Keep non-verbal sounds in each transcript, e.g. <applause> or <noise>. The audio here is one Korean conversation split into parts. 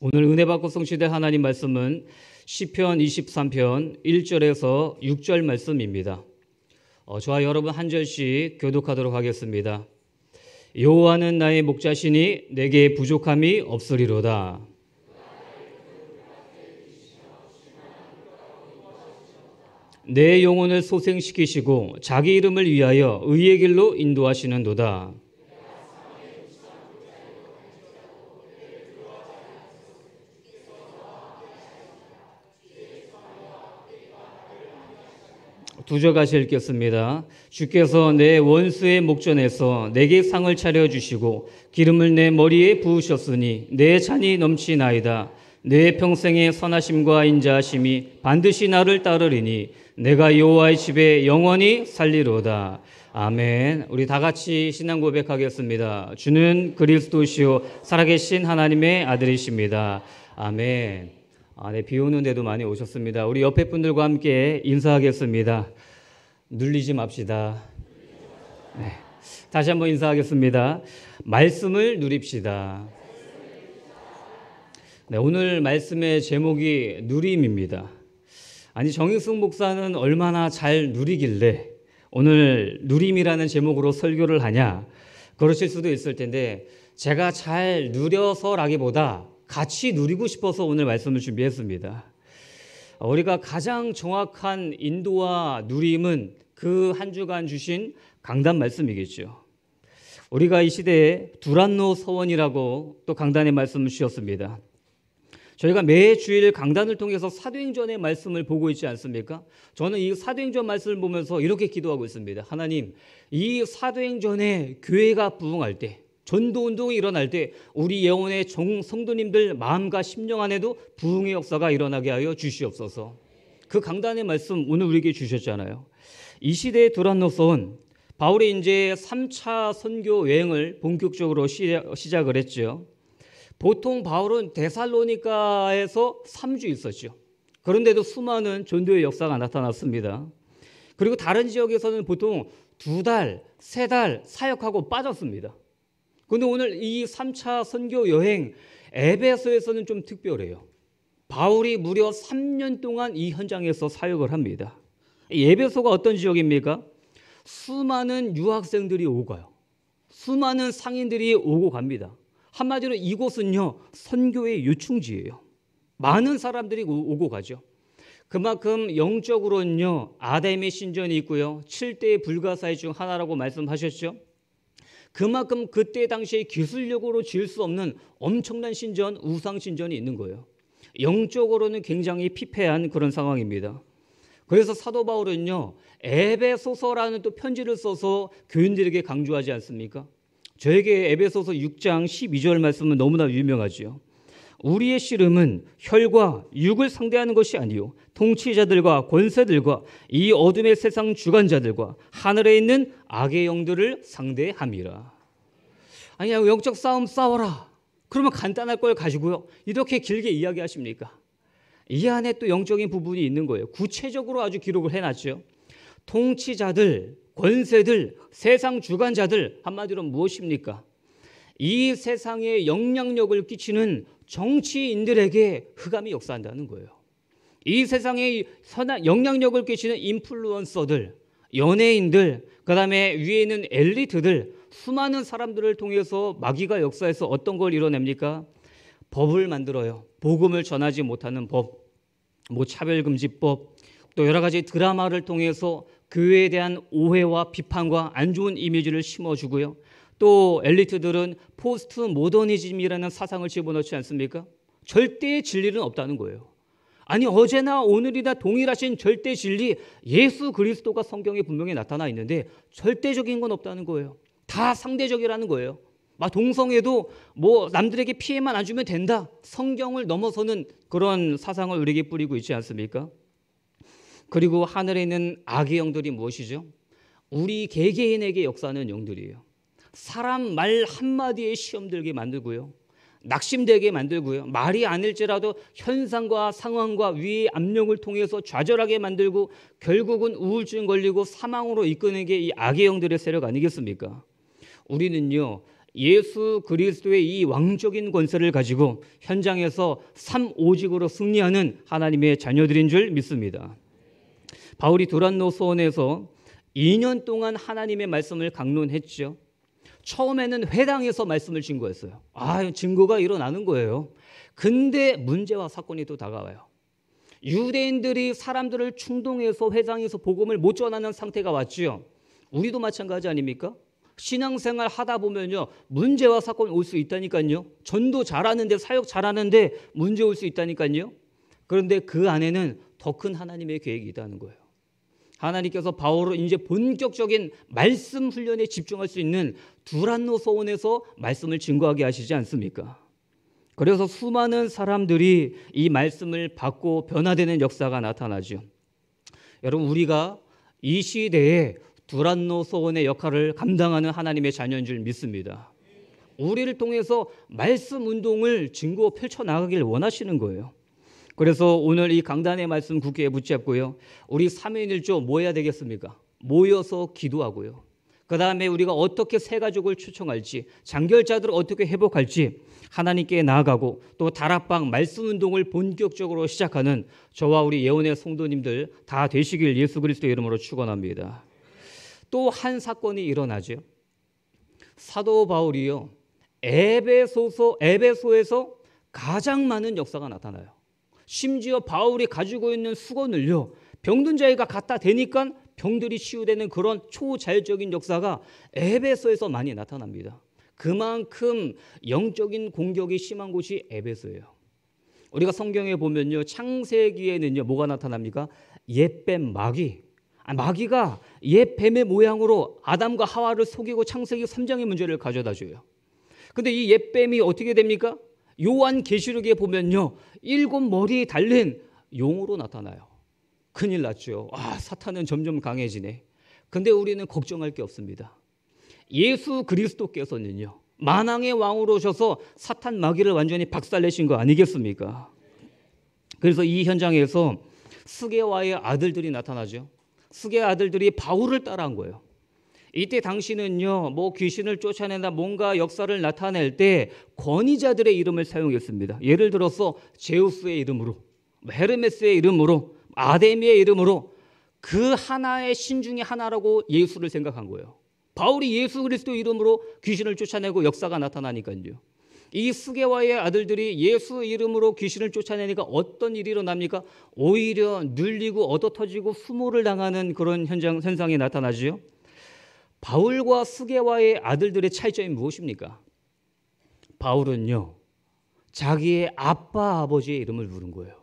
오늘 은혜 받고 성취될 하나님 말씀은 시편 23편 1절에서 6절 말씀입니다. 어, 저와 여러분 한 절씩 교독하도록 하겠습니다. 여호와는 나의 목자시니 내게 부족함이 없으리로다. 내 영혼을 소생시키시고 자기 이름을 위하여 의의 길로 인도하시는도다. 부족하실 것습니다 주께서 내 원수의 목전에서 내게 상을 차려 주시고 기름을 내 머리에 부으셨으니 내 잔이 넘치나이다. 내 평생의 선하심과 인자하심이 반드시 나를 따르리니 내가 여호와의 집에 영원히 살리로다. 아멘. 우리 다 같이 신앙 고백하겠습니다. 주는 그리스도시요 살아계신 하나님의 아들이십니다. 아멘. 아, 네, 비 오는데도 많이 오셨습니다. 우리 옆에 분들과 함께 인사하겠습니다. 눌리지 맙시다. 네, 다시 한번 인사하겠습니다. 말씀을 누립시다. 네, 오늘 말씀의 제목이 누림입니다. 아니, 정익승 목사는 얼마나 잘 누리길래 오늘 누림이라는 제목으로 설교를 하냐? 그러실 수도 있을 텐데, 제가 잘 누려서라기보다 같이 누리고 싶어서 오늘 말씀을 준비했습니다. 우리가 가장 정확한 인도와 누림은 그 한 주간 주신 강단 말씀이겠죠. 우리가 이 시대에 두란노 서원이라고 또 강단의 말씀을 주셨습니다. 저희가 매 주일 강단을 통해서 사도행전의 말씀을 보고 있지 않습니까? 저는 이 사도행전 말씀을 보면서 이렇게 기도하고 있습니다. 하나님, 이 사도행전에 교회가 부흥할 때, 전도 운동이 일어날 때 우리 예원의 종 성도님들 마음과 심령 안에도 부흥의 역사가 일어나게 하여 주시옵소서. 그 강단의 말씀 오늘 우리에게 주셨잖아요. 이 시대에 란노놓은 바울의 이제 3차 선교 여행을 본격적으로 시작을 했죠. 보통 바울은 데살로니카에서 3주 있었죠. 그런데도 수많은 전도의 역사가 나타났습니다. 그리고 다른 지역에서는 보통 두 달, 세 달 사역하고 빠졌습니다. 그런데 오늘 이 3차 선교 여행 에베소에서는 좀 특별해요. 바울이 무려 3년 동안 이 현장에서 사역을 합니다. 에베소가 어떤 지역입니까? 수많은 유학생들이 오가요. 수많은 상인들이 오고 갑니다. 한마디로 이곳은요, 선교의 요충지예요. 많은 사람들이 오고 가죠. 그만큼 영적으로는요, 아담의 신전이 있고요, 7대의 불가사의 중 하나라고 말씀하셨죠. 그만큼 그때 당시에 기술력으로 지을 수 없는 엄청난 신전, 우상 신전이 있는 거예요. 영적으로는 굉장히 피폐한 그런 상황입니다. 그래서 사도 바울은요, 에베소서라는 또 편지를 써서 교인들에게 강조하지 않습니까? 저에게 에베소서 6장 12절 말씀은 너무나 유명하지요. 우리의 씨름은 혈과 육을 상대하는 것이 아니요 통치자들과 권세들과 이 어둠의 세상 주관자들과 하늘에 있는 악의 영들을 상대함이라. 아니야 영적 싸움 싸워라. 그러면 간단할 걸 가지고요. 이렇게 길게 이야기하십니까? 이 안에 또 영적인 부분이 있는 거예요. 구체적으로 아주 기록을 해놨죠. 통치자들, 권세들, 세상 주관자들 한마디로 무엇입니까? 이 세상에 영향력을 끼치는 정치인들에게 흑암이 역사한다는 거예요. 이 세상에 영향력을 끼치는 인플루언서들, 연예인들, 그다음에 위에 있는 엘리트들, 수많은 사람들을 통해서 마귀가 역사에서 어떤 걸 이뤄냅니까? 법을 만들어요. 복음을 전하지 못하는 법, 뭐 차별금지법, 또 여러 가지 드라마를 통해서 교회에 대한 오해와 비판과 안 좋은 이미지를 심어주고요. 또 엘리트들은 포스트 모더니즘이라는 사상을 집어넣지 않습니까? 절대의 진리는 없다는 거예요. 아니 어제나 오늘이나 동일하신 절대 진리 예수 그리스도가 성경에 분명히 나타나 있는데 절대적인 건 없다는 거예요. 다 상대적이라는 거예요. 막 동성애도 뭐 남들에게 피해만 안 주면 된다. 성경을 넘어서는 그런 사상을 우리에게 뿌리고 있지 않습니까? 그리고 하늘에 있는 악의 영들이 무엇이죠? 우리 개개인에게 역사하는 영들이에요. 사람 말 한마디에 시험들게 만들고요. 낙심되게 만들고요. 말이 아닐지라도 현상과 상황과 위의 압력을 통해서 좌절하게 만들고 결국은 우울증 걸리고 사망으로 이끄는 게 이 악의 형들의 세력 아니겠습니까? 우리는요. 예수 그리스도의 이 왕적인 권세를 가지고 현장에서 삼오직으로 승리하는 하나님의 자녀들인 줄 믿습니다. 바울이 두란노 소원에서 2년 동안 하나님의 말씀을 강론했죠. 처음에는 회당에서 말씀을 증거했어요. 아, 증거가 일어나는 거예요. 근데 문제와 사건이 또 다가와요. 유대인들이 사람들을 충동해서 회당에서 복음을 못 전하는 상태가 왔지요. 우리도 마찬가지 아닙니까? 신앙생활 하다 보면요. 문제와 사건올수 있다니까요. 전도 잘하는데 사역 잘하는데 문제 올 수 있다니까요. 그런데 그 안에는 더 큰 하나님의 계획이 있다는 거예요. 하나님께서 바울을 이제 본격적인 말씀 훈련에 집중할 수 있는 두란노 소원에서 말씀을 증거하게 하시지 않습니까? 그래서 수많은 사람들이 이 말씀을 받고 변화되는 역사가 나타나죠. 여러분 우리가 이 시대에 두란노 소원의 역할을 감당하는 하나님의 자녀인 줄 믿습니다. 우리를 통해서 말씀 운동을 증거 펼쳐 나가길 원하시는 거예요. 그래서 오늘 이 강단의 말씀 굳게 붙잡고요. 우리 3인 1조 뭐 해야 되겠습니까? 모여서 기도하고요. 그 다음에 우리가 어떻게 새 가족을 추청할지, 장결자들을 어떻게 회복할지, 하나님께 나아가고 또 다락방 말씀 운동을 본격적으로 시작하는 저와 우리 예언의 성도님들 다 되시길 예수 그리스도의 이름으로 축원합니다. 또 한 사건이 일어나죠. 사도 바울이요. 에베소서 에베소에서 가장 많은 역사가 나타나요. 심지어 바울이 가지고 있는 수건을요. 병든 자에가 갖다 대니까 병들이 치유되는 그런 초자율적인 역사가 에베소에서 많이 나타납니다. 그만큼 영적인 공격이 심한 곳이 에베소예요. 우리가 성경에 보면요. 창세기에는요. 뭐가 나타납니까? 옛뱀 마귀. 아, 마귀가 옛뱀의 모양으로 아담과 하와를 속이고 창세기 3장의 문제를 가져다 줘요. 근데 이 옛뱀이 어떻게 됩니까? 요한 계시록에 보면요. 일곱 머리에 달린 용으로 나타나요. 큰일 났죠. 아, 사탄은 점점 강해지네. 근데 우리는 걱정할 게 없습니다. 예수 그리스도께서는요. 만왕의 왕으로 오셔서 사탄 마귀를 완전히 박살내신 거 아니겠습니까? 그래서 이 현장에서 스게와의 아들들이 나타나죠. 스게 아들들이 바울을 따라한 거예요. 이때 당신은요뭐 귀신을 쫓아내다 뭔가 역사를 나타낼 때 권위자들의 이름을 사용했습니다. 예를 들어서 제우스의 이름으로, 뭐 헤르메스의 이름으로 아데미의 이름으로 그 하나의 신 중의 하나라고 예수를 생각한 거예요. 바울이 예수 그리스도 이름으로 귀신을 쫓아내고 역사가 나타나니까요. 이 수개와의 아들들이 예수 이름으로 귀신을 쫓아내니까 어떤 일이 일어납니까? 오히려 눌리고 얻어터지고 수모를 당하는 그런 현장 현상이 나타나지요. 바울과 수개와의 아들들의 차이점이 무엇입니까? 바울은요. 자기의 아빠 아버지의 이름을 부른 거예요.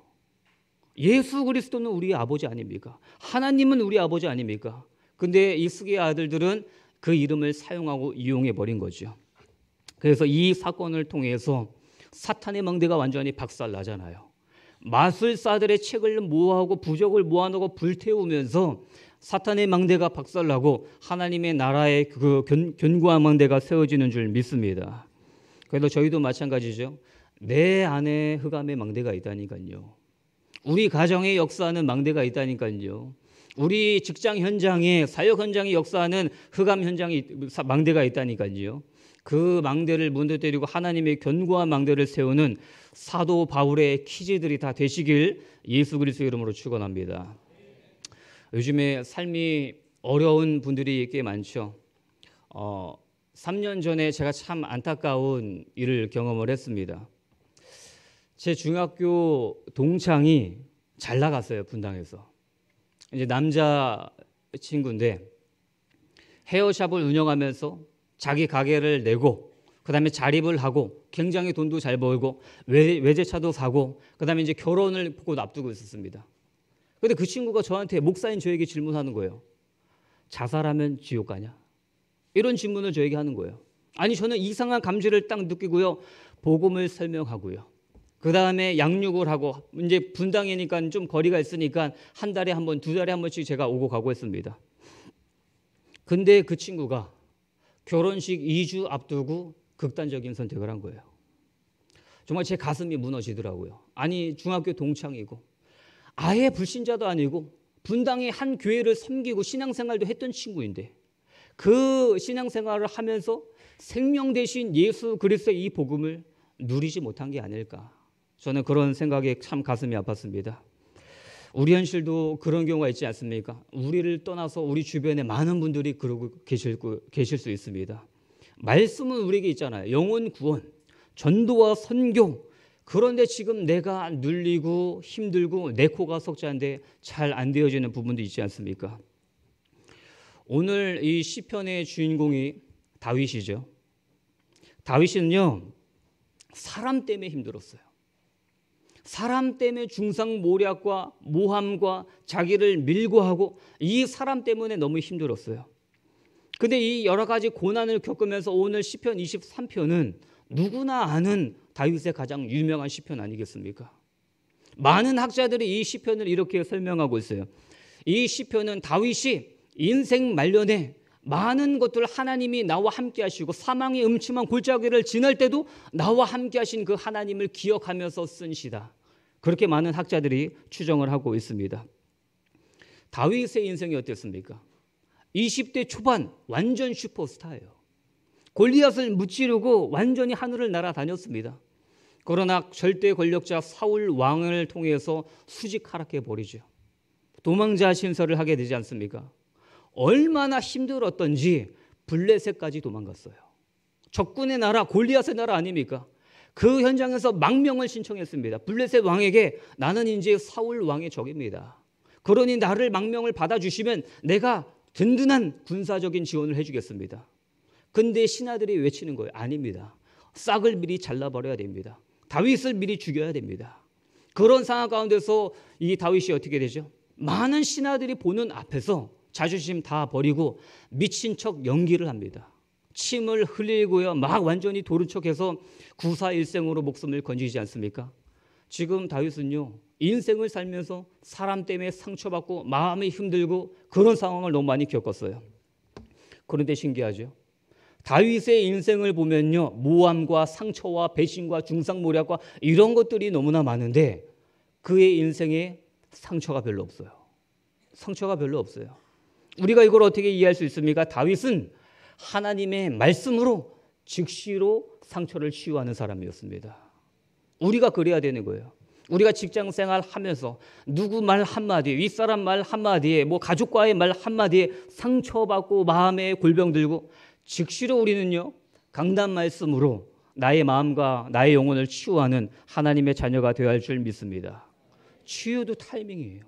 예수 그리스도는 우리 아버지 아닙니까? 하나님은 우리 아버지 아닙니까? 근데 이스기의 아들들은 그 이름을 사용하고 이용해 버린 거죠. 그래서 이 사건을 통해서 사탄의 망대가 완전히 박살 나잖아요. 마술사들의 책을 모아하고 부적을 모아놓고 불태우면서 사탄의 망대가 박살나고 하나님의 나라의 그 견, 고한 망대가 세워지는 줄 믿습니다. 그래서 저희도 마찬가지죠. 내 안에 흑암의 망대가 있다니까요. 우리 가정에 역사하는 망대가 있다니까요. 우리 직장 현장에 사역 현장의 역사하는 흑암 현장이 망대가 있다니까요. 그 망대를 문도 때리고 하나님의 견고한 망대를 세우는 사도 바울의 키즈들이 다 되시길 예수 그리스도 이름으로 축원합니다. 요즘에 삶이 어려운 분들이 꽤 많죠. 어, 3년 전에 제가 참 안타까운 일을 경험을 했습니다. 제 중학교 동창이 잘 나갔어요 분당에서 이제 남자 친구인데 헤어샵을 운영하면서 자기 가게를 내고 그다음에 자립을 하고 굉장히 돈도 잘 벌고 외제차도 사고 그다음에 이제 결혼을 보고 앞두고 있었습니다. 근데 그 친구가 저한테 목사인 저에게 질문하는 거예요. 자살하면 지옥 가냐? 이런 질문을 저에게 하는 거예요. 아니 저는 이상한 감지를 딱 느끼고요. 복음을 설명하고요. 그 다음에 양육을 하고 이제 분당이니까 좀 거리가 있으니까 한 달에 한 번, 두 달에 한 번씩 제가 오고 가고 했습니다. 근데 그 친구가 결혼식 2주 앞두고 극단적인 선택을 한 거예요. 정말 제 가슴이 무너지더라고요. 아니 중학교 동창이고 아예 불신자도 아니고 분당의 한 교회를 섬기고 신앙생활도 했던 친구인데 그 신앙생활을 하면서 생명 대신 예수 그리스도의 이 복음을 누리지 못한 게 아닐까 저는 그런 생각에 참 가슴이 아팠습니다. 우리 현실도 그런 경우가 있지 않습니까? 우리를 떠나서 우리 주변에 많은 분들이 그러고 계실, 계실 수 있습니다. 말씀은 우리에게 있잖아요. 영혼 구원, 전도와 선교. 그런데 지금 내가 눌리고 힘들고 내 코가 석자인데 잘 안 되어지는 부분도 있지 않습니까? 오늘 이 시편의 주인공이 다윗이죠. 다윗은요. 사람 때문에 힘들었어요. 사람 때문에 중상 모략과 모함과 자기를 밀고 하고 이 사람 때문에 너무 힘들었어요. 근데 이 여러 가지 고난을 겪으면서 오늘 시편 23편은 누구나 아는 다윗의 가장 유명한 시편 아니겠습니까? 많은 학자들이 이 시편을 이렇게 설명하고 있어요. 이 시편은 다윗이 인생 말년에 많은 것들 하나님이 나와 함께 하시고 사망의 음침한 골짜기를 지날 때도 나와 함께 하신 그 하나님을 기억하면서 쓴 시다. 그렇게 많은 학자들이 추정을 하고 있습니다. 다윗의 인생이 어땠습니까? 20대 초반 완전 슈퍼스타예요. 골리앗을 무찌르고 완전히 하늘을 날아다녔습니다. 그러나 절대 권력자 사울 왕을 통해서 수직 하락해 버리죠. 도망자 신설을 하게 되지 않습니까? 얼마나 힘들었던지 블레셋까지 도망갔어요. 적군의 나라 골리앗의 나라 아닙니까? 그 현장에서 망명을 신청했습니다. 블레셋 왕에게 나는 이제 사울 왕의 적입니다. 그러니 나를 망명을 받아주시면 내가 든든한 군사적인 지원을 해주겠습니다. 근데 신하들이 외치는 거예요. 아닙니다. 싹을 미리 잘라버려야 됩니다. 다윗을 미리 죽여야 됩니다. 그런 상황 가운데서 이 다윗이 어떻게 되죠? 많은 신하들이 보는 앞에서 자존심 다 버리고 미친 척 연기를 합니다. 침을 흘리고요. 막 완전히 도른 척해서 구사일생으로 목숨을 건지지 않습니까? 지금 다윗은요. 인생을 살면서 사람 때문에 상처받고 마음이 힘들고 그런 상황을 너무 많이 겪었어요. 그런데 신기하죠. 다윗의 인생을 보면요. 모함과 상처와 배신과 중상모략과 이런 것들이 너무나 많은데 그의 인생에 상처가 별로 없어요. 상처가 별로 없어요. 우리가 이걸 어떻게 이해할 수 있습니까? 다윗은 하나님의 말씀으로 즉시로 상처를 치유하는 사람이었습니다. 우리가 그래야 되는 거예요. 우리가 직장 생활 하면서 누구 말 한마디, 윗사람 말 한마디에, 뭐 가족과의 말 한마디에 상처받고 마음에 골병 들고 즉시로 우리는요, 강단 말씀으로 나의 마음과 나의 영혼을 치유하는 하나님의 자녀가 되어야 할 줄 믿습니다. 치유도 타이밍이에요.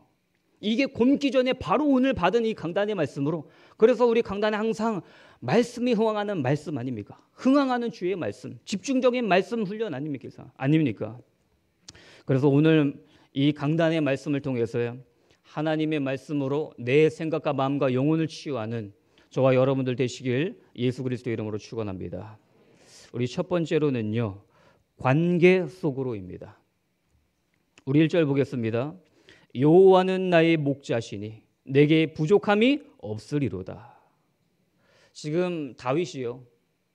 이게 곰기 전에 바로 오늘 받은 이 강단의 말씀으로 그래서 우리 강단에 항상 말씀이 흥황하는 말씀 아닙니까? 흥황하는 주의 말씀, 집중적인 말씀 훈련 아닙니까? 아닙니까? 그래서 오늘 이 강단의 말씀을 통해서요. 하나님의 말씀으로 내 생각과 마음과 영혼을 치유하는 저와 여러분들 되시길 예수 그리스도 이름으로 축원합니다. 우리 첫 번째로는요. 관계 속으로입니다. 우리 1절 보겠습니다. 여호와는 나의 목자시니 내게 부족함이 없으리로다. 지금 다윗이요.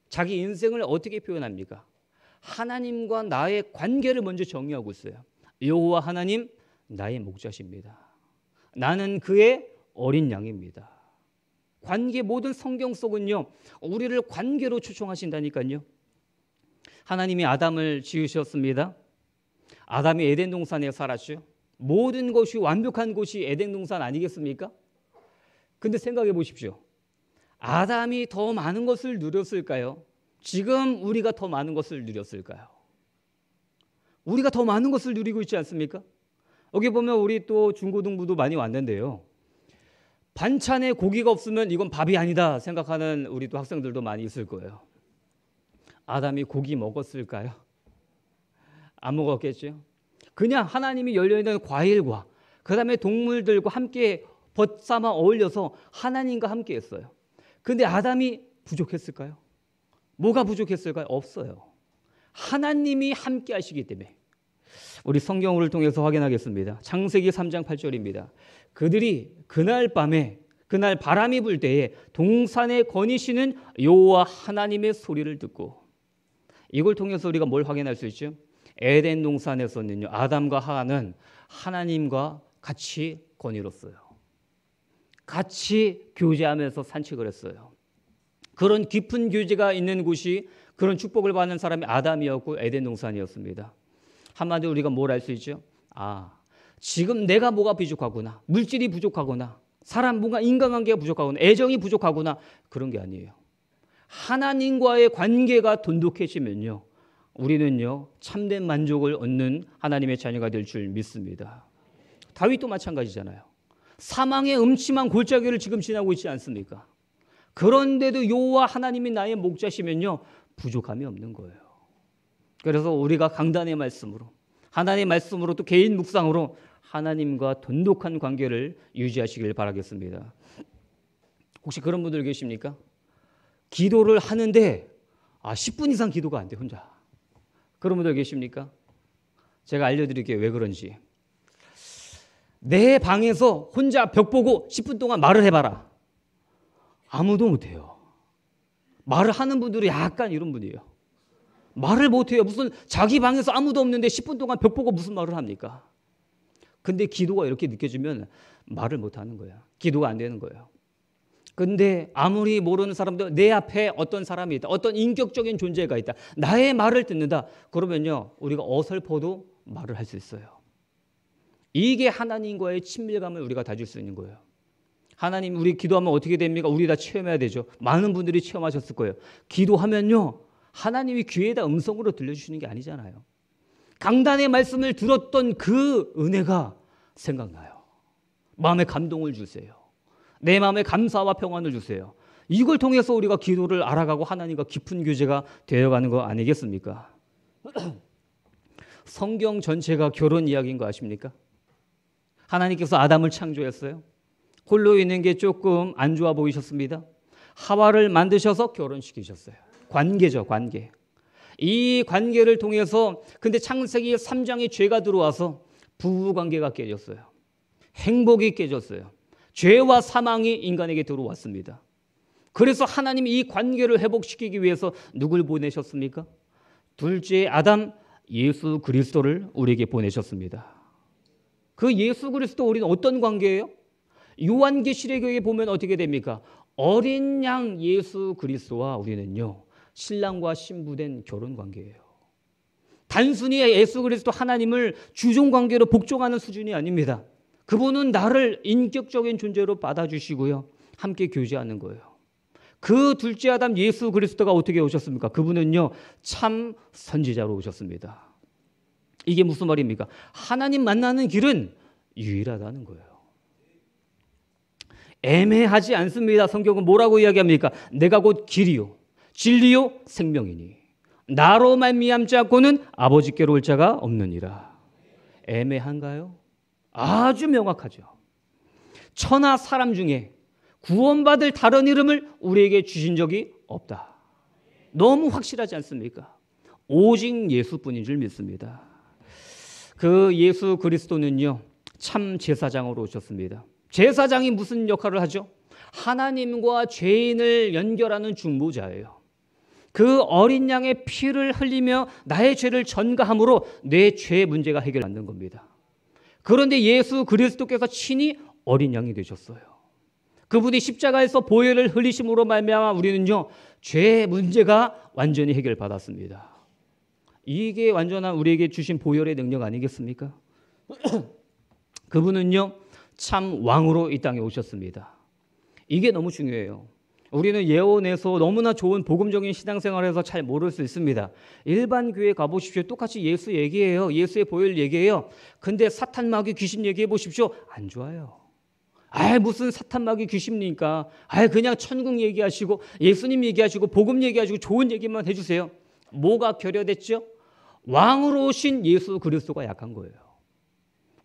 자기 인생을 어떻게 표현합니까? 하나님과 나의 관계를 먼저 정의하고 있어요. 여호와 하나님 나의 목자십니다. 나는 그의 어린 양입니다. 관계 모든 성경 속은요. 우리를 관계로 초청하신다니까요. 하나님이 아담을 지으셨습니다. 아담이 에덴 동산에 살았죠. 모든 것이 완벽한 곳이 에덴 동산 아니겠습니까? 근데 생각해 보십시오. 아담이 더 많은 것을 누렸을까요? 지금 우리가 더 많은 것을 누렸을까요? 우리가 더 많은 것을 누리고 있지 않습니까? 여기 보면 우리 또 중고등부도 많이 왔는데요. 반찬에 고기가 없으면 이건 밥이 아니다 생각하는 우리 또 학생들도 많이 있을 거예요. 아담이 고기 먹었을까요? 안 먹었겠죠? 그냥 하나님이 열려있는 과일과 그 다음에 동물들과 함께 벗삼아 어울려서 하나님과 함께 했어요. 근데 아담이 부족했을까요? 뭐가 부족했을까요? 없어요. 하나님이 함께 하시기 때문에 우리 성경을 통해서 확인하겠습니다. 창세기 3장 8절입니다. 그들이 그날 밤에 그날 바람이 불 때에 동산에 거니시는 여호와 하나님의 소리를 듣고 이걸 통해서 우리가 뭘 확인할 수 있죠? 에덴 동산에서는요 아담과 하와는 하나님과 같이 권위로써요. 같이 교제하면서 산책을 했어요. 그런 깊은 교제가 있는 곳이 그런 축복을 받는 사람이 아담이었고 에덴 동산이었습니다. 한마디로 우리가 뭘 알 수 있죠? 아, 지금 내가 뭐가 부족하구나. 물질이 부족하구나. 사람 뭔가 인간관계가 부족하구나. 애정이 부족하구나. 그런 게 아니에요. 하나님과의 관계가 돈독해지면요. 우리는요 참된 만족을 얻는 하나님의 자녀가 될 줄 믿습니다. 다윗도 마찬가지잖아요. 사망의 음침한 골짜기를 지금 지나고 있지 않습니까? 그런데도 여호와 하나님이 나의 목자시면요 부족함이 없는 거예요. 그래서 우리가 강단의 말씀으로 하나님의 말씀으로 또 개인 묵상으로 하나님과 돈독한 관계를 유지하시길 바라겠습니다. 혹시 그런 분들 계십니까? 기도를 하는데 아 10분 이상 기도가 안돼 혼자. 그런 분들 계십니까? 제가 알려드릴게요. 왜 그런지. 내 방에서 혼자 벽 보고 10분 동안 말을 해봐라. 아무도 못해요. 말을 하는 분들이 약간 이런 분이에요. 말을 못해요. 무슨 자기 방에서 아무도 없는데 10분 동안 벽 보고 무슨 말을 합니까? 근데 기도가 이렇게 느껴지면 말을 못하는 거야. 기도가 안 되는 거예요. 근데 아무리 모르는 사람도 내 앞에 어떤 사람이 있다. 어떤 인격적인 존재가 있다. 나의 말을 듣는다. 그러면요. 우리가 어설퍼도 말을 할 수 있어요. 이게 하나님과의 친밀감을 우리가 다질 수 있는 거예요. 하나님 우리 기도하면 어떻게 됩니까? 우리 다 체험해야 되죠. 많은 분들이 체험하셨을 거예요. 기도하면요. 하나님이 귀에다 음성으로 들려주시는 게 아니잖아요. 강단의 말씀을 들었던 그 은혜가 생각나요. 마음에 감동을 주세요. 내 마음에 감사와 평안을 주세요. 이걸 통해서 우리가 기도를 알아가고 하나님과 깊은 교제가 되어가는 거 아니겠습니까? <clears throat> 성경 전체가 결혼 이야기인 거 아십니까? 하나님께서 아담을 창조했어요. 홀로 있는 게 조금 안 좋아 보이셨습니다. 하와를 만드셔서 결혼시키셨어요. 관계죠, 관계. 이 관계를 통해서 근데 창세기 3장에 죄가 들어와서 부부 관계가 깨졌어요. 행복이 깨졌어요. 죄와 사망이 인간에게 들어왔습니다. 그래서 하나님이 이 관계를 회복시키기 위해서 누굴 보내셨습니까? 둘째 아담 예수 그리스도를 우리에게 보내셨습니다. 그 예수 그리스도 우리는 어떤 관계예요? 요한계시록에 보면 어떻게 됩니까? 어린 양 예수 그리스도와 우리는요. 신랑과 신부된 결혼 관계예요. 단순히 예수 그리스도 하나님을 주종 관계로 복종하는 수준이 아닙니다. 그분은 나를 인격적인 존재로 받아주시고요. 함께 교제하는 거예요. 그 둘째 아담 예수 그리스도가 어떻게 오셨습니까? 그분은요, 참 선지자로 오셨습니다. 이게 무슨 말입니까? 하나님 만나는 길은 유일하다는 거예요. 애매하지 않습니다. 성경은 뭐라고 이야기합니까? 내가 곧 길이요, 진리요, 생명이니 나로 말미암지 고는 아버지께로 올 자가 없느니라. 애매한가요? 아주 명확하죠. 천하 사람 중에 구원받을 다른 이름을 우리에게 주신 적이 없다. 너무 확실하지 않습니까? 오직 예수뿐인 줄 믿습니다. 그 예수 그리스도는요, 참 제사장으로 오셨습니다. 제사장이 무슨 역할을 하죠? 하나님과 죄인을 연결하는 중보자예요. 그 어린 양의 피를 흘리며 나의 죄를 전가함으로 내 죄 문제가 해결받는 겁니다. 그런데 예수 그리스도께서 친히 어린 양이 되셨어요. 그분이 십자가에서 보혈을 흘리심으로 말미암아 우리는요 죄의 문제가 완전히 해결받았습니다. 이게 완전한 우리에게 주신 보혈의 능력 아니겠습니까? <clears throat> 그분은요 참 왕으로 이 땅에 오셨습니다. 이게 너무 중요해요. 우리는 예원에서 너무나 좋은 복음적인 신앙생활에서 잘 모를 수 있습니다. 일반 교회 가보십시오. 똑같이 예수 얘기해요. 예수의 보혈 얘기해요. 근데 사탄 마귀 귀신 얘기해 보십시오. 안 좋아요. 아이 무슨 사탄 마귀 귀신입니까? 아이 그냥 천국 얘기하시고 예수님 얘기하시고 복음 얘기하시고 좋은 얘기만 해주세요. 뭐가 결여됐죠? 왕으로 오신 예수 그리스도가 약한 거예요.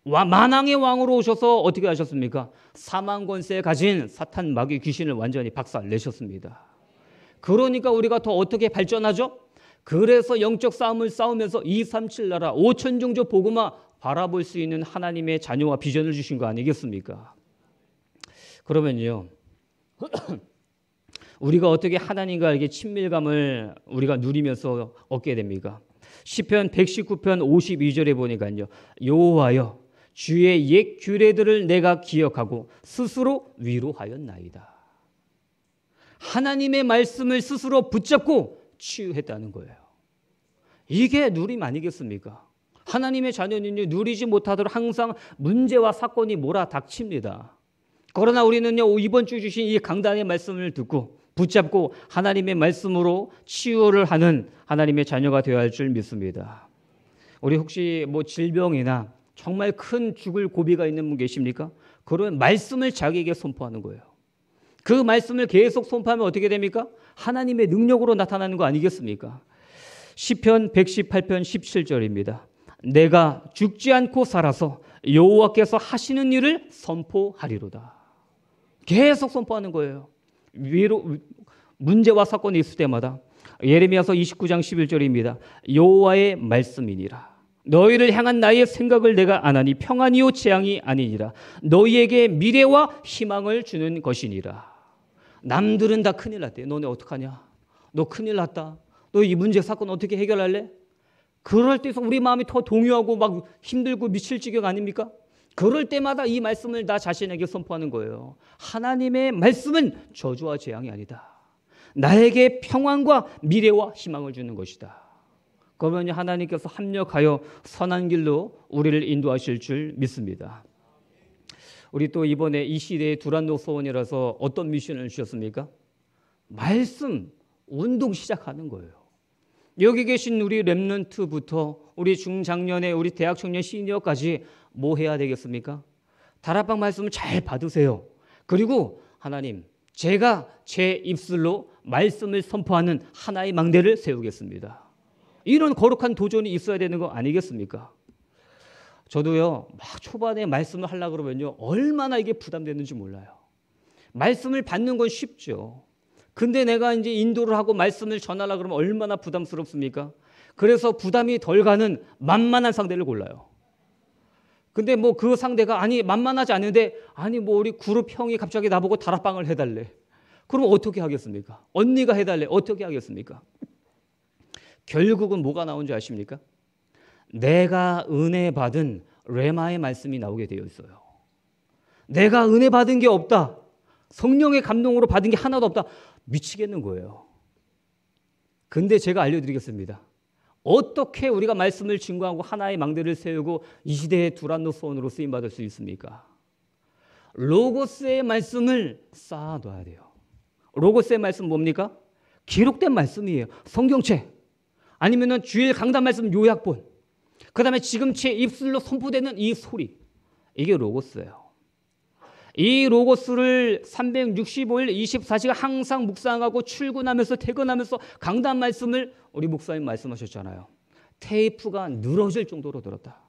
만왕의 왕으로 오셔서 어떻게 하셨습니까? 사망 권세 가진 사탄 마귀 귀신을 완전히 박살 내셨습니다. 그러니까 우리가 더 어떻게 발전하죠? 그래서 영적 싸움을 싸우면서 237 나라 5천 종조 복음화 바라볼 수 있는 하나님의 자녀와 비전을 주신 거 아니겠습니까? 그러면요. <clears throat> 우리가 어떻게 하나님과 이게 친밀감을 우리가 누리면서 얻게 됩니까? 시편 119편 52절에 보니까요. 여호와여 주의 옛 규례들을 내가 기억하고 스스로 위로하였나이다. 하나님의 말씀을 스스로 붙잡고 치유했다는 거예요. 이게 누림 아니겠습니까? 하나님의 자녀는요, 누리지 못하도록 항상 문제와 사건이 몰아닥칩니다. 그러나 우리는요, 이번 주 주신 이 강단의 말씀을 듣고 붙잡고 하나님의 말씀으로 치유를 하는 하나님의 자녀가 되어야 할 줄 믿습니다. 우리 혹시 뭐 질병이나 정말 큰 죽을 고비가 있는 분 계십니까? 그러면 말씀을 자기에게 선포하는 거예요. 그 말씀을 계속 선포하면 어떻게 됩니까? 하나님의 능력으로 나타나는 거 아니겠습니까? 시편 118편 17절입니다. 내가 죽지 않고 살아서 여호와께서 하시는 일을 선포하리로다. 계속 선포하는 거예요. 위로 문제와 사건이 있을 때마다 예레미야서 29장 11절입니다. 여호와의 말씀이니라. 너희를 향한 나의 생각을 내가 안하니 평안이요 재앙이 아니니라 너희에게 미래와 희망을 주는 것이니라 남들은 다 큰일 났대 너네 어떡하냐 너 큰일 났다 너 이 문제 사건 어떻게 해결할래 그럴 때서 우리 마음이 더 동요하고 막 힘들고 미칠 지경 아닙니까 그럴 때마다 이 말씀을 나 자신에게 선포하는 거예요 하나님의 말씀은 저주와 재앙이 아니다 나에게 평안과 미래와 희망을 주는 것이다 그러면 하나님께서 합력하여 선한 길로 우리를 인도하실 줄 믿습니다. 우리 또 이번에 이 시대의 두란노 소원이라서 어떤 미션을 주셨습니까? 말씀 운동 시작하는 거예요. 여기 계신 우리 랩런트부터 우리 중장년에 우리 대학 청년 시니어까지 뭐 해야 되겠습니까? 다락방 말씀을 잘 받으세요. 그리고 하나님, 제가 제 입술로 말씀을 선포하는 하나의 망대를 세우겠습니다. 이런 거룩한 도전이 있어야 되는 거 아니겠습니까? 저도요, 막 초반에 말씀을 하려 그러면요, 얼마나 이게 부담되는지 몰라요. 말씀을 받는 건 쉽죠. 근데 내가 이제 인도를 하고 말씀을 전하려 그러면 얼마나 부담스럽습니까? 그래서 부담이 덜 가는 만만한 상대를 골라요. 근데 뭐 그 상대가 아니 만만하지 않은데 아니 뭐 우리 그룹 형이 갑자기 나보고 다락방을 해달래. 그럼 어떻게 하겠습니까? 언니가 해달래. 어떻게 하겠습니까? 결국은 뭐가 나온 줄 아십니까? 내가 은혜 받은 레마의 말씀이 나오게 되어 있어요. 내가 은혜 받은 게 없다. 성령의 감동으로 받은 게 하나도 없다. 미치겠는 거예요. 근데 제가 알려드리겠습니다. 어떻게 우리가 말씀을 증거하고 하나의 망대를 세우고 이 시대의 두란노소원으로 쓰임받을 수 있습니까? 로고스의 말씀을 쌓아놔야 돼요. 로고스의 말씀 뭡니까? 기록된 말씀이에요. 성경책. 아니면 주일 강단 말씀 요약본. 그 다음에 지금 제 입술로 선포되는 이 소리. 이게 로고스예요. 이 로고스를 365일 24시간 항상 묵상하고 출근하면서 퇴근하면서 강단 말씀을 우리 목사님 말씀하셨잖아요. 테이프가 늘어질 정도로 늘었다.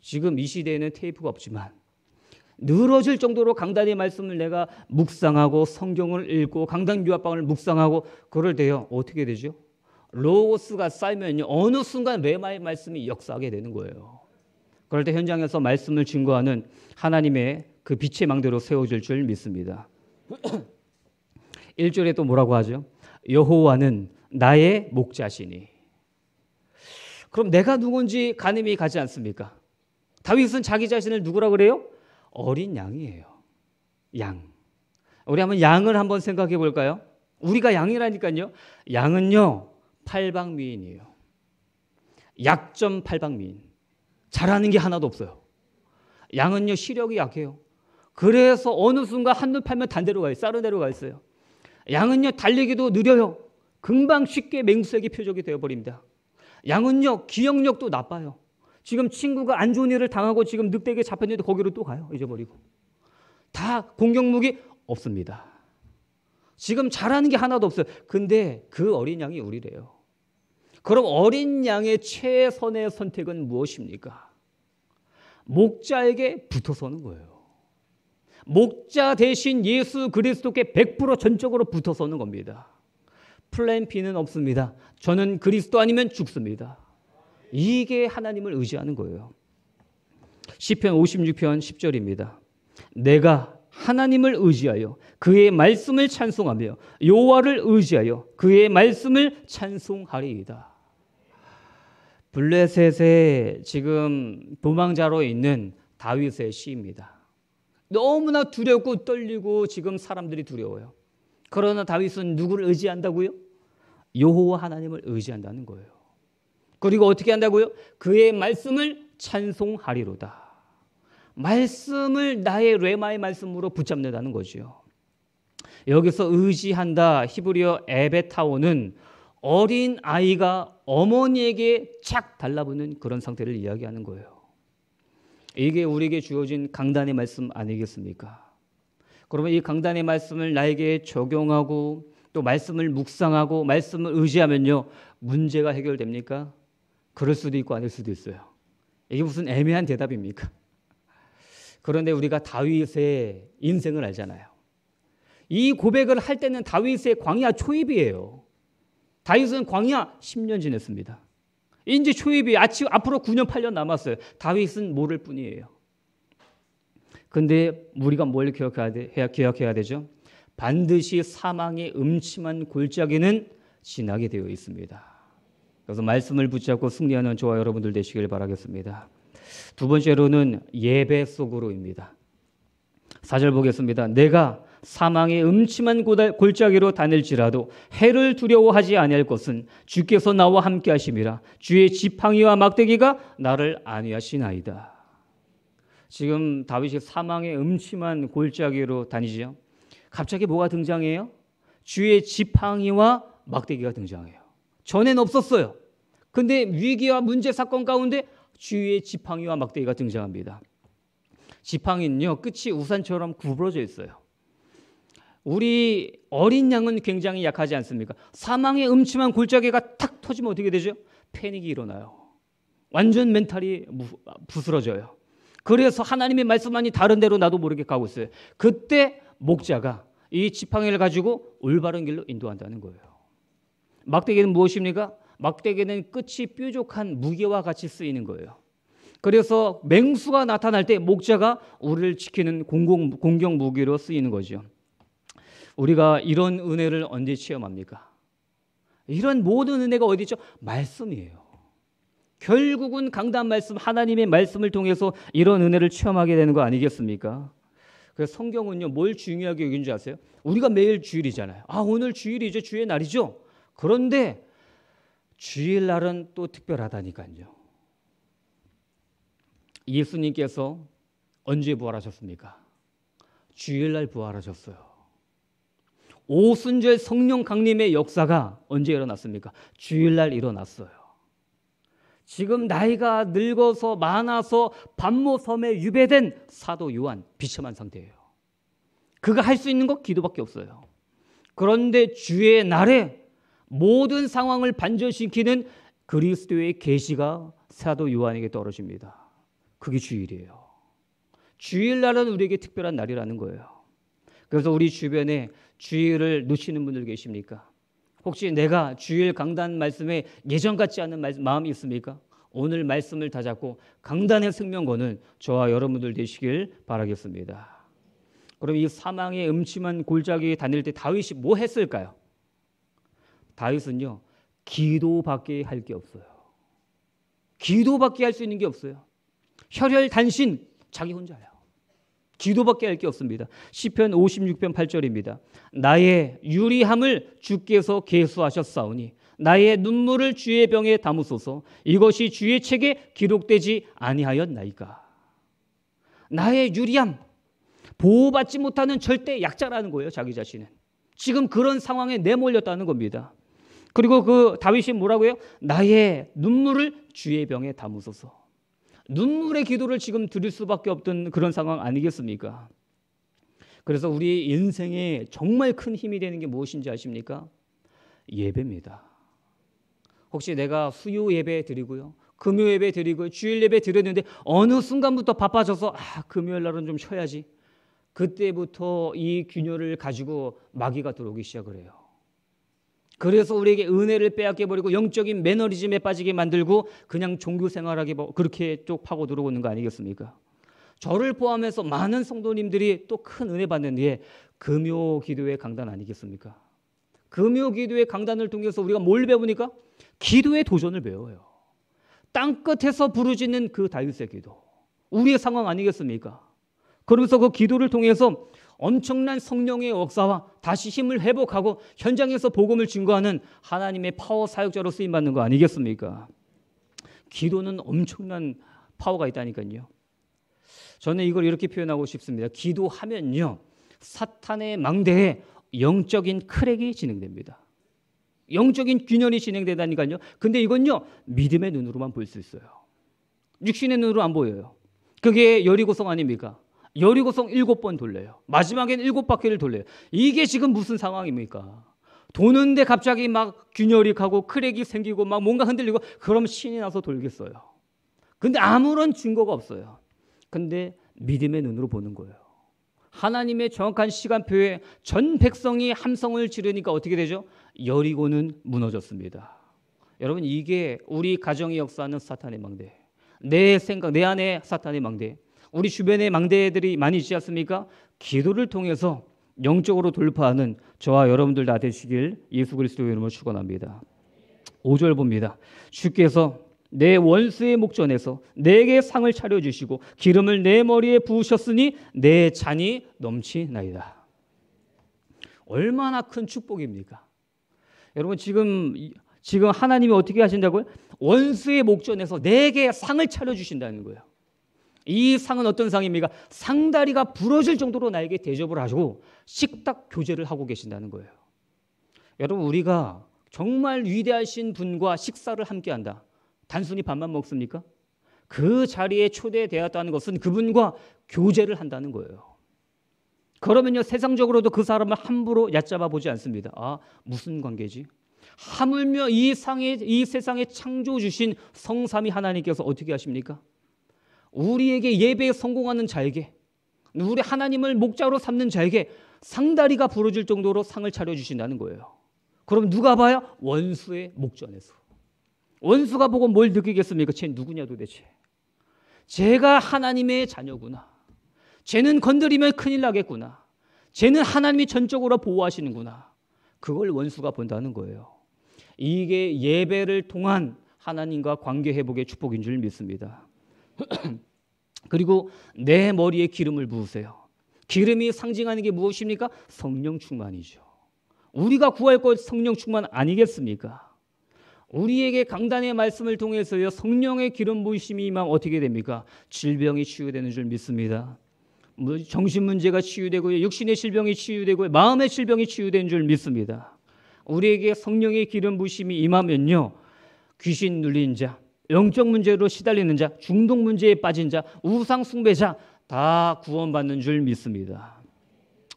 지금 이 시대에는 테이프가 없지만 늘어질 정도로 강단의 말씀을 내가 묵상하고 성경을 읽고 강단 유합방을 묵상하고 그럴 때요 어떻게 되죠? 로고스가 쌓이면요. 어느 순간 레마의 말씀이 역사하게 되는 거예요. 그럴 때 현장에서 말씀을 증거하는 하나님의 그 빛의 망대로 세워질 줄 믿습니다. 1절에 <clears throat> 또 뭐라고 하죠? 여호와는 나의 목자시니. 그럼 내가 누군지 가늠이 가지 않습니까? 다윗은 자기 자신을 누구라 그래요? 어린 양이에요. 양. 우리 한번 양을 한번 생각해 볼까요? 우리가 양이라니까요. 양은요. 팔방미인이에요. 약점 팔방미인. 잘하는 게 하나도 없어요. 양은요 시력이 약해요. 그래서 어느 순간 한눈 팔면 단대로 가요. 싸르대로 가 있어요. 양은요 달리기도 느려요. 금방 쉽게 맹수에게 표적이 되어버립니다. 양은요 기억력도 나빠요. 지금 친구가 안 좋은 일을 당하고 지금 늑대에게 잡혔는데 거기로 또 가요. 잊어버리고. 다 공격무기 없습니다. 지금 잘하는 게 하나도 없어요. 근데 그 어린 양이 우리래요. 그럼 어린 양의 최선의 선택은 무엇입니까? 목자에게 붙어서는 거예요. 목자 대신 예수 그리스도께 100% 전적으로 붙어서는 겁니다. 플랜 B는 없습니다. 저는 그리스도 아니면 죽습니다. 이게 하나님을 의지하는 거예요. 1 0편 56편 10절입니다. 내가 하나님을 의지하여 그의 말씀을 찬송하며 여호와를 의지하여 그의 말씀을 찬송하리이다. 블레셋의 지금 도망자로 있는 다윗의 시입니다. 너무나 두렵고 떨리고 지금 사람들이 두려워요. 그러나 다윗은 누구를 의지한다고요? 여호와 하나님을 의지한다는 거예요. 그리고 어떻게 한다고요? 그의 말씀을 찬송하리로다. 말씀을 나의 레마의 말씀으로 붙잡는다는 거지요. 여기서 의지한다 히브리어 에베타오는 어린 아이가 어머니에게 착 달라붙는 그런 상태를 이야기하는 거예요. 이게 우리에게 주어진 강단의 말씀 아니겠습니까? 그러면 이 강단의 말씀을 나에게 적용하고 또 말씀을 묵상하고 말씀을 의지하면요 문제가 해결됩니까? 그럴 수도 있고 아닐 수도 있어요. 이게 무슨 애매한 대답입니까? 그런데 우리가 다윗의 인생을 알잖아요. 이 고백을 할 때는 다윗의 광야 초입이에요. 다윗은 광야 10년 지냈습니다. 인제 초입이 아침 앞으로 9년 8년 남았어요. 다윗은 모를 뿐이에요. 근데 우리가 뭘 기억해야, 돼, 해야, 기억해야 되죠? 반드시 사망의 음침한 골짜기는 지나게 되어 있습니다. 그래서 말씀을 붙잡고 승리하는 저와 여러분들 되시길 바라겠습니다. 두 번째로는 예배 속으로입니다. 사절 보겠습니다. 내가 사망의 음침한 골짜기로 다닐지라도 해를 두려워하지 아니할 것은 주께서 나와 함께 하심이라 주의 지팡이와 막대기가 나를 안위하시나이다. 지금 다윗이 사망의 음침한 골짜기로 다니죠. 갑자기 뭐가 등장해요? 주의 지팡이와 막대기가 등장해요. 전엔 없었어요. 근데 위기와 문제 사건 가운데 주위에 지팡이와 막대기가 등장합니다. 지팡이는요, 끝이 우산처럼 구부러져 있어요. 우리 어린 양은 굉장히 약하지 않습니까? 사망의 음침한 골짜기가 탁 터지면 어떻게 되죠? 패닉이 일어나요. 완전 멘탈이 부스러져요. 그래서 하나님의 말씀만이 다른 데로 나도 모르게 가고 있어요. 그때 목자가 이 지팡이를 가지고 올바른 길로 인도한다는 거예요. 막대기는 무엇입니까? 막대기는 끝이 뾰족한 무게와 같이 쓰이는 거예요. 그래서 맹수가 나타날 때 목자가 우리를 지키는 공공, 공격 무기로 쓰이는 거죠. 우리가 이런 은혜를 언제 체험합니까? 이런 모든 은혜가 어디 있죠? 말씀이에요. 결국은 강단 말씀, 하나님의 말씀을 통해서 이런 은혜를 체험하게 되는 거 아니겠습니까? 그래서 성경은요, 뭘 중요하게 여긴줄 아세요? 우리가 매일 주일이잖아요. 아, 오늘 주일이 죠 주의 날이죠? 그런데 주일날은 또 특별하다니까요. 예수님께서 언제 부활하셨습니까? 주일날 부활하셨어요. 오순절 성령 강림의 역사가 언제 일어났습니까? 주일날 일어났어요. 지금 나이가 늙어서 많아서 반모섬에 유배된 사도 요한 비참한 상태예요. 그가 할 수 있는 것 기도밖에 없어요. 그런데 주의 날에 모든 상황을 반전시키는 그리스도의 계시가 사도 요한에게 떨어집니다. 그게 주일이에요. 주일날은 우리에게 특별한 날이라는 거예요. 그래서 우리 주변에 주일을 놓치는 분들 계십니까? 혹시 내가 주일 강단 말씀에 예전 같지 않은 마음이 있습니까? 오늘 말씀을 다 잡고 강단의 생명권은 저와 여러분들 되시길 바라겠습니다. 그럼 이 사망의 음침한 골짜기에 다닐 때 다윗이 뭐 했을까요? 다윗은요, 기도밖에 할 게 없어요. 기도밖에 할 수 있는 게 없어요. 혈혈 단신 자기 혼자요 기도밖에 할 게 없습니다. 시편 56편 8절입니다. 나의 유리함을 주께서 계수하셨사오니 나의 눈물을 주의 병에 담으소서 이것이 주의 책에 기록되지 아니하였나이까. 나의 유리함 보호받지 못하는 절대 약자라는 거예요. 자기 자신은. 지금 그런 상황에 내몰렸다는 겁니다. 그리고 그 다윗이 뭐라고 해요? 나의 눈물을 주의 병에 담으소서. 눈물의 기도를 지금 드릴 수밖에 없던 그런 상황 아니겠습니까? 그래서 우리 인생에 정말 큰 힘이 되는 게 무엇인지 아십니까? 예배입니다. 혹시 내가 수요 예배 드리고요. 금요 예배 드리고 주일 예배 드렸는데 어느 순간부터 바빠져서 아, 금요일 날은 좀 쉬어야지. 그때부터 이 균열을 가지고 마귀가 들어오기 시작을 해요. 그래서 우리에게 은혜를 빼앗겨 버리고 영적인 매너리즘에 빠지게 만들고 그냥 종교 생활하게 그렇게 쪽 파고 들어오는 거 아니겠습니까? 저를 포함해서 많은 성도님들이 또 큰 은혜 받는 데 금요 기도의 강단 아니겠습니까? 금요 기도의 강단을 통해서 우리가 뭘 배우니까 기도의 도전을 배워요. 땅 끝에서 부르짖는 그 다윗의 기도. 우리의 상황 아니겠습니까? 그러면서 그 기도를 통해서 엄청난 성령의 역사와 다시 힘을 회복하고 현장에서 복음을 증거하는 하나님의 파워 사역자로 쓰임 받는 거 아니겠습니까? 기도는 엄청난 파워가 있다니까요. 저는 이걸 이렇게 표현하고 싶습니다. 기도하면요. 사탄의 망대에 영적인 크랙이 진행됩니다. 영적인 균열이 진행되다니까요. 근데 이건요. 믿음의 눈으로만 볼 수 있어요. 육신의 눈으로 안 보여요. 그게 여리고성 아닙니까? 여리고성 일곱 번 돌려요. 마지막엔는 일곱 바퀴를 돌려요. 이게 지금 무슨 상황입니까? 도는데 갑자기 막 균열이 가고 크랙이 생기고 막 뭔가 흔들리고 그럼 신이 나서 돌겠어요. 근데 아무런 증거가 없어요. 근데 믿음의 눈으로 보는 거예요. 하나님의 정확한 시간표에 전 백성이 함성을 지르니까 어떻게 되죠? 여리고는 무너졌습니다. 여러분 이게 우리 가정이 역사하는 사탄의 망대. 내 생각, 내 안에 사탄의 망대. 우리 주변에 망대들이 많이 있지 않습니까? 기도를 통해서 영적으로 돌파하는 저와 여러분들 다 되시길 예수 그리스도의 이름으로 축원합니다. 5절 봅니다. 주께서 내 원수의 목전에서 내게 상을 차려 주시고 기름을 내 머리에 부으셨으니 내 잔이 넘치나이다. 얼마나 큰 축복입니까? 여러분 지금 지금 하나님이 어떻게 하신다고요? 원수의 목전에서 내게 상을 차려 주신다는 거예요. 이 상은 어떤 상입니까? 상다리가 부러질 정도로 나에게 대접을 하시고 식탁 교제를 하고 계신다는 거예요. 여러분 우리가 정말 위대하신 분과 식사를 함께 한다. 단순히 밥만 먹습니까? 그 자리에 초대되었다는 것은 그분과 교제를 한다는 거예요. 그러면요, 세상적으로도 그 사람을 함부로 얕잡아 보지 않습니다. 아, 무슨 관계지? 하물며 이 상에, 이 세상에 창조 주신 성삼위 하나님께서 어떻게 하십니까? 우리에게 예배에 성공하는 자에게 우리 하나님을 목자로 삼는 자에게 상다리가 부러질 정도로 상을 차려주신다는 거예요. 그럼 누가 봐야 원수의 목전에서 원수가 보고 뭘 느끼겠습니까? 쟤 누구냐 도대체? 제가 하나님의 자녀구나. 쟤는 건드리면 큰일 나겠구나. 쟤는 하나님이 전적으로 보호하시는구나. 그걸 원수가 본다는 거예요. 이게 예배를 통한 하나님과 관계 회복의 축복인 줄 믿습니다. <clears throat> 그리고 내 머리에 기름을 부으세요. 기름이 상징하는 게 무엇입니까? 성령 충만이죠. 우리가 구할 것 성령 충만 아니겠습니까? 우리에게 강단의 말씀을 통해서요 성령의 기름 부으심이 임하 어떻게 됩니까? 질병이 치유되는 줄 믿습니다. 뭐, 정신 문제가 치유되고 육신의 질병이 치유되고 마음의 질병이 치유된 줄 믿습니다. 우리에게 성령의 기름 부심이 임하면요 귀신 눌린 자, 영적 문제로 시달리는 자, 중독 문제에 빠진 자, 우상 숭배자 다 구원받는 줄 믿습니다.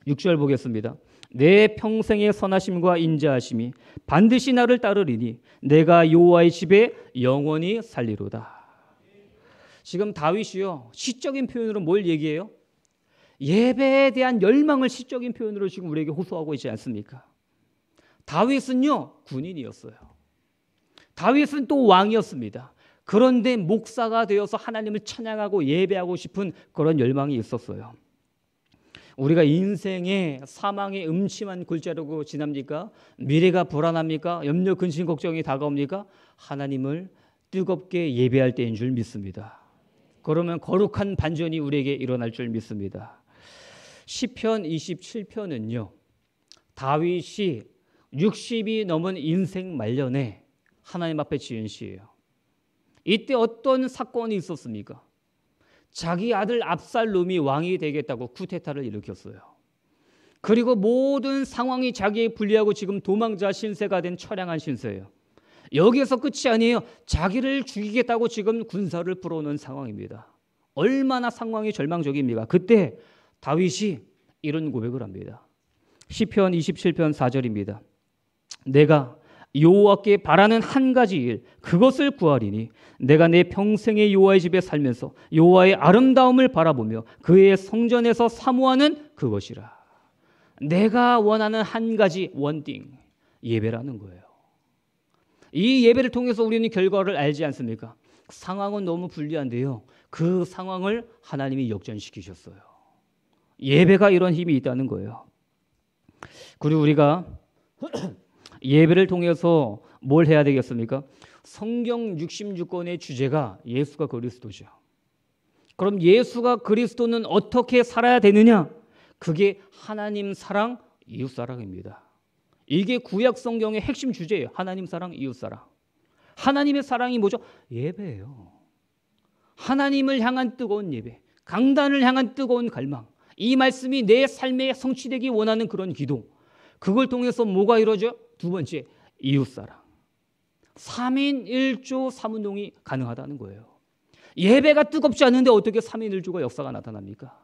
6절 보겠습니다. 내 평생의 선하심과 인자하심이 반드시 나를 따르리니 내가 여호와의 집에 영원히 살리로다. 지금 다윗이요 시적인 표현으로 뭘 얘기해요? 예배에 대한 열망을 시적인 표현으로 지금 우리에게 호소하고 있지 않습니까? 다윗은요 군인이었어요. 다윗은 또 왕이었습니다. 그런데 목사가 되어서 하나님을 찬양하고 예배하고 싶은 그런 열망이 있었어요. 우리가 인생에 사망의 음침한 굴자로 지납니까? 미래가 불안합니까? 염려, 근심, 걱정이 다가옵니까? 하나님을 뜨겁게 예배할 때인 줄 믿습니다. 그러면 거룩한 반전이 우리에게 일어날 줄 믿습니다. 시편 27편은요. 다윗이 60이 넘은 인생 말년에 하나님 앞에 지은 시예요. 이때 어떤 사건이 있었습니까? 자기 아들 압살롬이 왕이 되겠다고 쿠데타를 일으켰어요. 그리고 모든 상황이 자기에 불리하고 지금 도망자 신세가 된 처량한 신세예요. 여기에서 끝이 아니에요. 자기를 죽이겠다고 지금 군사를 불어오는 상황입니다. 얼마나 상황이 절망적입니까? 그때 다윗이 이런 고백을 합니다. 시편 27편 4절입니다. 내가 여호와께 바라는 한 가지 일 그것을 구하리니 내가 내평생의 여호와의 집에 살면서 여호와의 아름다움을 바라보며 그의 성전에서 사모하는 그것이라. 내가 원하는 한 가지 원딩 예배라는 거예요. 이 예배를 통해서 우리는 결과를 알지 않습니까? 상황은 너무 불리한데요. 그 상황을 하나님이 역전시키셨어요. 예배가 이런 힘이 있다는 거예요. 그리고 우리가 <clears throat> 예배를 통해서 뭘 해야 되겠습니까? 성경 66권의 주제가 예수가 그리스도죠. 그럼 예수가 그리스도는 어떻게 살아야 되느냐? 그게 하나님 사랑, 이웃 사랑입니다. 이게 구약 성경의 핵심 주제예요. 하나님 사랑, 이웃 사랑. 하나님의 사랑이 뭐죠? 예배예요. 하나님을 향한 뜨거운 예배, 강단을 향한 뜨거운 갈망. 이 말씀이 내 삶에 성취되기 원하는 그런 기도. 그걸 통해서 뭐가 이루어져? 두 번째 이웃사랑. 3인 1조 3운동이 가능하다는 거예요. 예배가 뜨겁지 않은데 어떻게 3인 1조가 역사가 나타납니까?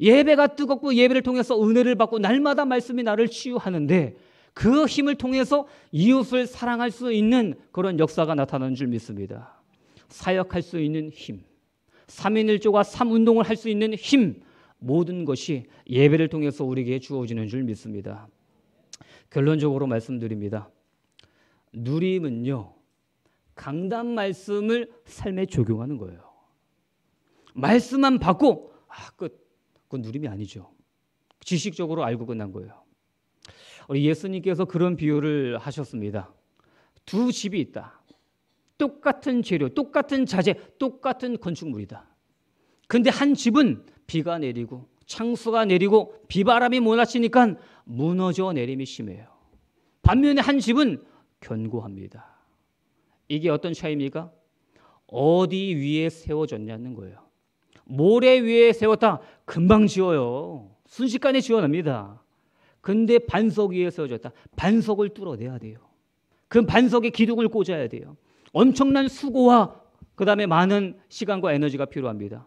예배가 뜨겁고 예배를 통해서 은혜를 받고 날마다 말씀이 나를 치유하는데 그 힘을 통해서 이웃을 사랑할 수 있는 그런 역사가 나타나는 줄 믿습니다. 사역할 수 있는 힘, 3인일조가 3운동을 할 수 있는 힘, 모든 것이 예배를 통해서 우리에게 주어지는 줄 믿습니다. 결론적으로 말씀드립니다. 누림은요, 강단 말씀을 삶에 적용하는 거예요. 말씀만 받고, 아, 끝. 그건 누림이 아니죠. 지식적으로 알고 끝난 거예요. 우리 예수님께서 그런 비유를 하셨습니다. 두 집이 있다. 똑같은 재료, 똑같은 자재, 똑같은 건축물이다. 근데 한 집은 비가 내리고 창수가 내리고 비바람이 몰아치니까 무너져 내림이 심해요. 반면에 한 집은 견고합니다. 이게 어떤 차이입니까? 어디 위에 세워졌냐는 거예요. 모래 위에 세웠다 금방 지워요 순식간에 지어납니다. 근데 반석 위에 세워졌다. 반석을 뚫어내야 돼요. 그럼 반석에 기둥을 꽂아야 돼요. 엄청난 수고와 그 다음에 많은 시간과 에너지가 필요합니다.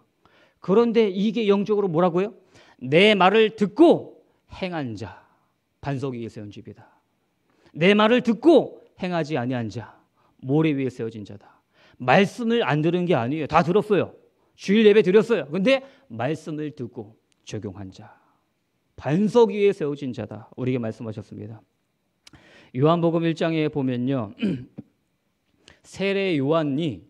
그런데 이게 영적으로 뭐라고요? 내 말을 듣고 행한 자. 반석 위에 세운 집이다. 내 말을 듣고 행하지 아니한 자 모래 위에 세워진 자다. 말씀을 안 들은 게 아니에요. 다 들었어요. 주일 예배 드렸어요. 근데 말씀을 듣고 적용한 자 반석 위에 세워진 자다. 우리에게 말씀하셨습니다. 요한복음 1장에 보면요. <clears throat> 세례 요한이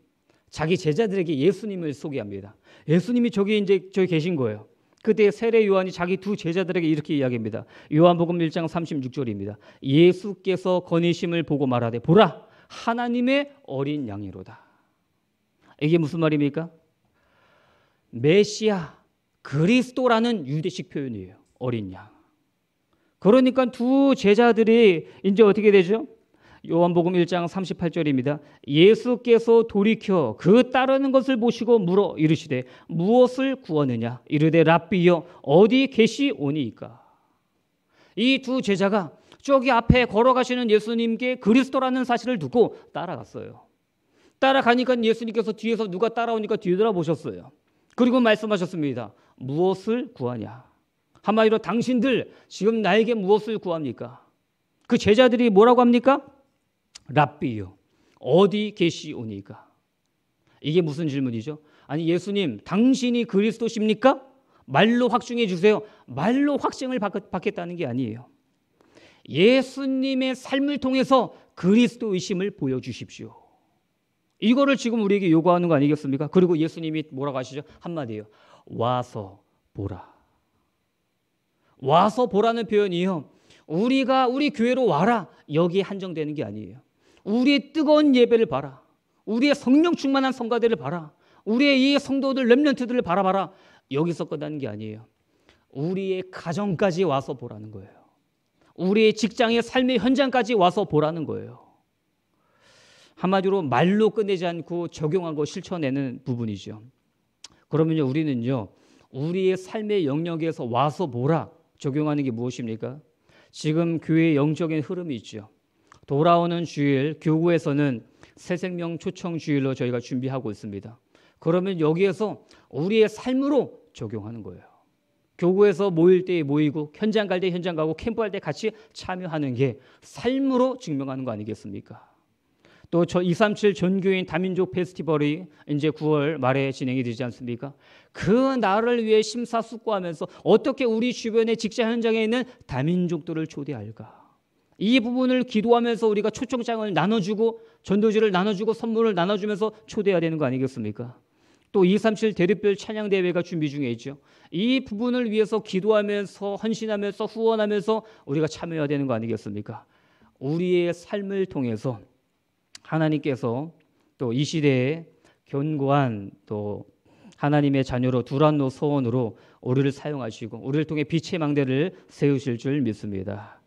자기 제자들에게 예수님을 소개합니다. 예수님이 저기 이제 저기 계신 거예요. 그때 세례 요한이 자기 두 제자들에게 이렇게 이야기합니다. 요한복음 1장 36절입니다. 예수께서 건의심을 보고 말하되 보라 하나님의 어린 양이로다. 이게 무슨 말입니까? 메시아 그리스도라는 유대식 표현이에요. 어린 양. 그러니까 두 제자들이 이제 어떻게 되죠? 요한복음 1장 38절입니다. 예수께서 돌이켜 그 따르는 것을 보시고 물어 이르시되 무엇을 구하느냐 이르되 랍비여 어디 계시오니이까 이 두 제자가 저기 앞에 걸어가시는 예수님께 그리스도라는 사실을 두고 따라갔어요. 따라가니까 예수님께서 뒤에서 누가 따라오니까 뒤돌아보셨어요. 그리고 말씀하셨습니다. 무엇을 구하냐? 한마디로 당신들 지금 나에게 무엇을 구합니까? 그 제자들이 뭐라고 합니까? 랍비요. 어디 계시오니까? 이게 무슨 질문이죠? 아니 예수님 당신이 그리스도십니까? 말로 확증해 주세요. 말로 확증을 받겠다는 게 아니에요. 예수님의 삶을 통해서 그리스도의심을 보여주십시오. 이거를 지금 우리에게 요구하는 거 아니겠습니까? 그리고 예수님이 뭐라고 하시죠? 한마디예요. 와서 보라. 와서 보라는 표현이요. 우리가 우리 교회로 와라. 여기에 한정되는 게 아니에요. 우리의 뜨거운 예배를 봐라. 우리의 성령 충만한 성가대를 봐라. 우리의 이 성도들 렘런트들을 바라봐라. 여기서 끝나는 게 아니에요. 우리의 가정까지 와서 보라는 거예요. 우리의 직장의 삶의 현장까지 와서 보라는 거예요. 한마디로 말로 끝내지 않고 적용하고 실천하는 부분이죠. 그러면요, 우리는요, 우리의 삶의 영역에서 와서 보라 적용하는 게 무엇입니까? 지금 교회의 영적인 흐름이 있죠. 돌아오는 주일 교구에서는 새 생명 초청 주일로 저희가 준비하고 있습니다. 그러면 여기에서 우리의 삶으로 적용하는 거예요. 교구에서 모일 때 모이고 현장 갈 때 현장 가고 캠프할 때 같이 참여하는 게 삶으로 증명하는 거 아니겠습니까? 또 저 237 전교인 다민족 페스티벌이 이제 9월 말에 진행이 되지 않습니까? 그 나를 위해 심사숙고하면서 어떻게 우리 주변의 직장 현장에 있는 다민족들을 초대할까? 이 부분을 기도하면서 우리가 초청장을 나눠주고 전도지를 나눠주고 선물을 나눠주면서 초대해야 되는 거 아니겠습니까? 또 237 대륙별 찬양 대회가 준비 중에 있죠. 이 부분을 위해서 기도하면서 헌신하면서 후원하면서 우리가 참여해야 되는 거 아니겠습니까? 우리의 삶을 통해서 하나님께서 또 이 시대에 견고한 또 하나님의 자녀로 두란노 소원으로 우리를 사용하시고 우리를 통해 빛의 망대를 세우실 줄 믿습니다.